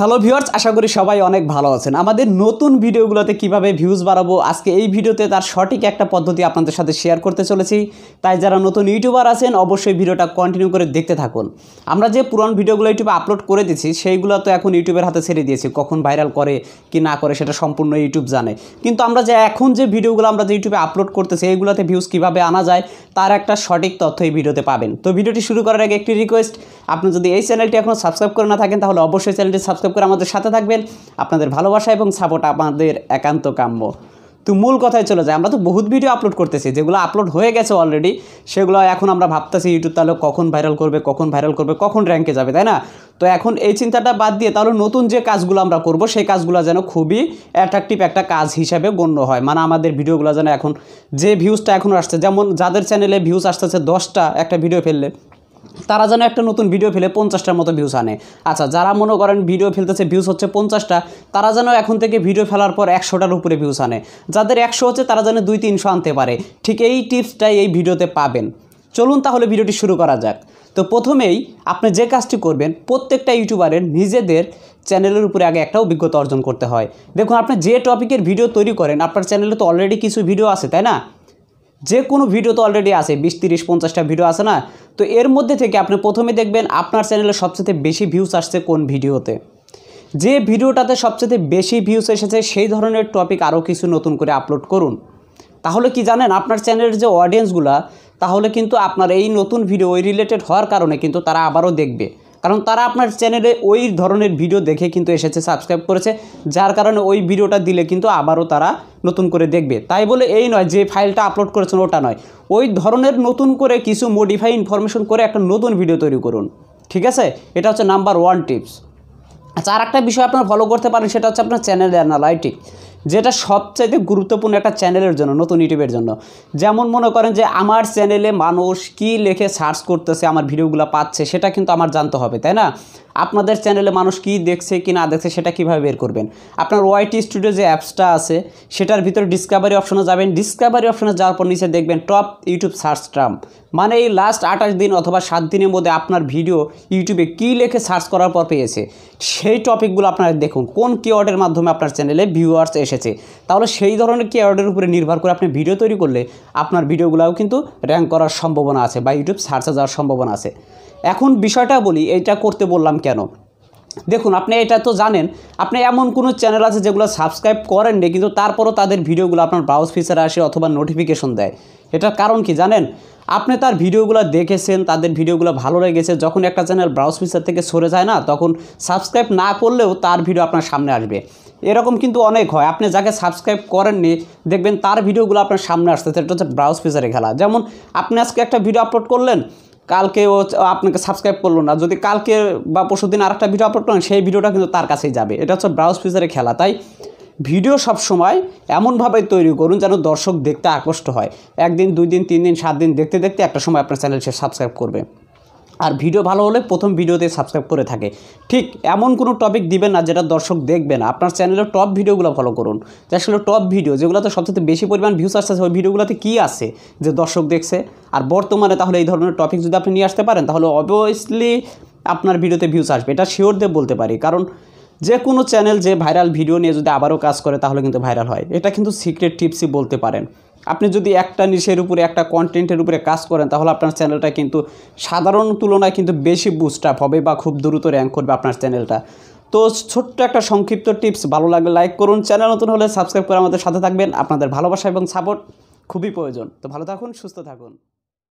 hello viewers আশা করি সবাই অনেক ভালো আছেন আমাদের নতুন ভিডিওগুলোতে কিভাবে ভিউজ বাড়াবো আজকে এই ভিডিওতে তার সঠিক একটা পদ্ধতি আপনাদের সাথে শেয়ার করতে চলেছি তাই যারা নতুন ইউটিউবার আছেন অবশ্যই ভিডিওটা কন্টিনিউ করে দেখতে থাকুন আমরা যে পুরান ভিডিওগুলো ইউটিউবে আপলোড করে দিচ্ছি সেইগুলো তো এখন ইউটিউবের হাতে ছেড়ে দিয়েছি কখন ভাইরাল করে কি না করে সেটা সম্পূর্ণ ইউটিউব জানে কিন্তু আমরা যে এখন যে ভিডিওগুলো আমরা যে ইউটিউবে আপলোড করতেছি এইগুলোতে ভিউজ কিভাবে আনা যায় তার একটা সঠিক তথ্য এই ভিডিওতে পাবেন তো ভিডিওটি শুরু করার আগে একটি রিকোয়েস্ট আপনি যদি এই চ্যানেলটি এখনও সাবস্ক্রাইব করে না থাকেন তাহলে অবশ্যই চ্যানেলটি সাবস্ক্রাইব করে আমাদের সাথে থাকবেন আপনাদের ভালোবাসা এবং সাপোর্ট আমাদের একান্ত কাম্য তো মূল কথায় চলে যায় আমরা তো বহুত ভিডিও আপলোড করতেছি যেগুলো আপলোড হয়ে গেছে অলরেডি সেগুলো এখন আমরা ভাবতেছি ইউটিউব তাহলে কখন ভাইরাল করবে কখন ভাইরাল করবে কখন র্যাঙ্কে যাবে তাই না তো এখন এই চিন্তাটা বাদ দিয়ে তাহলে নতুন যে কাজগুলো আমরা করব সেই কাজগুলো যেন খুবই অ্যাট্রাকটিভ একটা কাজ হিসাবে গণ্য হয় মানে আমাদের ভিডিওগুলো যেন এখন যে ভিউজটা এখন আসছে যেমন যাদের চ্যানেলে ভিউজ আসতেছে দশটা একটা ভিডিও ফেললে তারা যেন একটা নতুন ভিডিও ফেলে পঞ্চাশটার মতো ভিউস আনে আচ্ছা যারা মনে করেন ভিডিও ফেলতেছে ভিউস হচ্ছে পঞ্চাশটা তারা যেন এখন থেকে ভিডিও ফেলার পর একশোটার উপরে ভিউস আনে যাদের একশো হচ্ছে তারা যেন দুই তিনশো আনতে পারে ঠিক এই টিপসটাই এই ভিডিওতে পাবেন চলুন তাহলে ভিডিওটি শুরু করা যাক তো প্রথমেই আপনি যে কাজটি করবেন প্রত্যেকটা ইউটিউবারের নিজেদের চ্যানেলের উপরে আগে একটা অভিজ্ঞতা অর্জন করতে হয় দেখুন আপনি যে টপিকের ভিডিও তৈরি করেন আপনার চ্যানেলে তো অলরেডি কিছু ভিডিও আছে তাই না যে কোনো ভিডিও তো অলরেডি আছে বিশ তিরিশ পঞ্চাশটা ভিডিও আছে না তো এর মধ্যে থেকে আপনি প্রথমে দেখবেন আপনার চ্যানেলে সবচেয়ে বেশি ভিউস আসছে কোন ভিডিওতে যে ভিডিওটাতে সবচেয়ে বেশি ভিউস এসেছে সেই ধরনের টপিক আরও কিছু নতুন করে আপলোড করুন তাহলে কি জানেন আপনার চ্যানেলের যে অডিয়েন্সগুলো তাহলে কিন্তু আপনার এই নতুন ভিডিও ওই রিলেটেড হওয়ার কারণে কিন্তু তারা আবারও দেখবে কারণ তারা আপনার চ্যানেলে ওই ধরনের ভিডিও দেখে কিন্তু এসেছে সাবস্ক্রাইব করেছে যার কারণে ওই ভিডিওটা দিলে কিন্তু আবারও তারা নতুন করে দেখবে তাই বলে এই নয় যে ফাইলটা আপলোড করেছেন ওটা নয় ওই ধরনের নতুন করে কিছু মডিফাই ইনফরমেশন করে একটা নতুন ভিডিও তৈরি করুন ঠিক আছে এটা হচ্ছে নাম্বার ওয়ান টিপস আচ্ছা আর একটা বিষয় আপনার ফলো করতে পারেন সেটা হচ্ছে আপনার চ্যানেল অ্যানালাইটিক যেটা সবচাইতে গুরুত্বপূর্ণ একটা চ্যানেলের জন্য নতুন ইউটিউবের জন্য যেমন মনে করেন যে আমার চ্যানেলে মানুষ কি লেখে সার্চ করতেছে আমার ভিডিওগুলো পাচ্ছে সেটা কিন্তু আমার জানতে হবে তাই না আপনাদের চ্যানেলে মানুষ কি দেখছে কি না দেখছে সেটা কিভাবে বের করবেন আপনার ওয়াইটি স্টুডিও যে অ্যাপসটা আছে সেটার ভিতরে ডিসকাভারি অপশনে যাবেন ডিসকাভারি অপশনে যাওয়ার পর নিচে দেখবেন টপ ইউটিউব সার্চ ট্রাম মানে এই লাস্ট আঠাশ দিন অথবা সাত দিনের মধ্যে আপনার ভিডিও ইউটিউবে কী লেখে সার্চ করার পর পেয়েছে সেই টপিকগুলো আপনারা দেখুন কোন কিওয়ার্ডের মাধ্যমে আপনার চ্যানেলে ভিউয়ার্স এসে এসেছে তাহলে সেই ধরনের কিওয়ার্ডের উপরে নির্ভর করে আপনি ভিডিও তৈরি করলে আপনার ভিডিওগুলোও কিন্তু র্যাঙ্ক করার সম্ভাবনা আছে বা ইউটিউব সার্চে যাওয়ার সম্ভাবনা আছে এখন বিষয়টা বলি এটা করতে বললাম কেন দেখুন আপনি এটা তো জানেন আপনি এমন কোনো চ্যানেল আছে যেগুলো সাবস্ক্রাইব করেন কিন্তু তারপরও তাদের ভিডিওগুলো আপনার ব্রাউজ ফিচারে আসে অথবা নোটিফিকেশন দেয় এটার কারণ কি জানেন আপনি তার ভিডিওগুলো দেখেছেন তাদের ভিডিওগুলো ভালো লেগেছে যখন একটা চ্যানেল ব্রাউজ ফিচার থেকে সরে যায় না তখন সাবস্ক্রাইব না করলেও তার ভিডিও আপনার সামনে আসবে এরকম কিন্তু অনেক হয় আপনি যাকে সাবস্ক্রাইব করেননি দেখবেন তার ভিডিওগুলো আপনার সামনে আসতে সেটা হচ্ছে ব্রাউজ ফিচারে খেলা যেমন আপনি আজকে একটা ভিডিও আপলোড করলেন কালকে ও আপনাকে সাবস্ক্রাইব করলো না যদি কালকে বা পরশু দিন আরেকটা ভিডিও আপলোড করেন সেই ভিডিওটা কিন্তু তার কাছেই যাবে এটা হচ্ছে ব্রাউজ ফিচারে খেলা তাই ভিডিও সব সময় এমনভাবে তৈরি করুন যেন দর্শক দেখতে আকৃষ্ট হয় একদিন দুই দিন তিন দিন সাত দিন দেখতে দেখতে একটা সময় আপনার চ্যানেল সে সাবস্ক্রাইব করবে আর ভিডিও ভালো হলে প্রথম ভিডিওতে সাবস্ক্রাইব করে থাকে ঠিক এমন কোনো টপিক দিবেন না যেটা দর্শক দেখবে না আপনার চ্যানেলের টপ ভিডিওগুলো ফলো করুন আসলে টপ ভিডিও যেগুলোতে সবচেয়ে বেশি পরিমাণ ভিউস আসছে ওই ভিডিওগুলোতে কী আছে যে দর্শক দেখছে আর বর্তমানে তাহলে এই ধরনের টপিক যদি আপনি নিয়ে আসতে পারেন তাহলে অবভিয়াসলি আপনার ভিডিওতে ভিউস আসবে এটা শিওর দিয়ে বলতে পারি কারণ যে কোনো চ্যানেল যে ভাইরাল ভিডিও নিয়ে যদি আবারও কাজ করে তাহলে কিন্তু ভাইরাল হয় এটা কিন্তু সিক্রেট টিপসই বলতে পারেন আপনি যদি একটা নিশের উপরে একটা কন্টেন্টের উপরে কাজ করেন তাহলে আপনার চ্যানেলটা কিন্তু সাধারণ তুলনায় কিন্তু বেশি বুস্ট আপ হবে বা খুব দ্রুত র্যাঙ্ক করবে আপনার চ্যানেলটা তো ছোট্ট একটা সংক্ষিপ্ত টিপস ভালো লাগলে লাইক করুন চ্যানেল নতুন হলে সাবস্ক্রাইব করে আমাদের সাথে থাকবেন আপনাদের ভালোবাসা এবং সাপোর্ট খুবই প্রয়োজন তো ভালো থাকুন সুস্থ থাকুন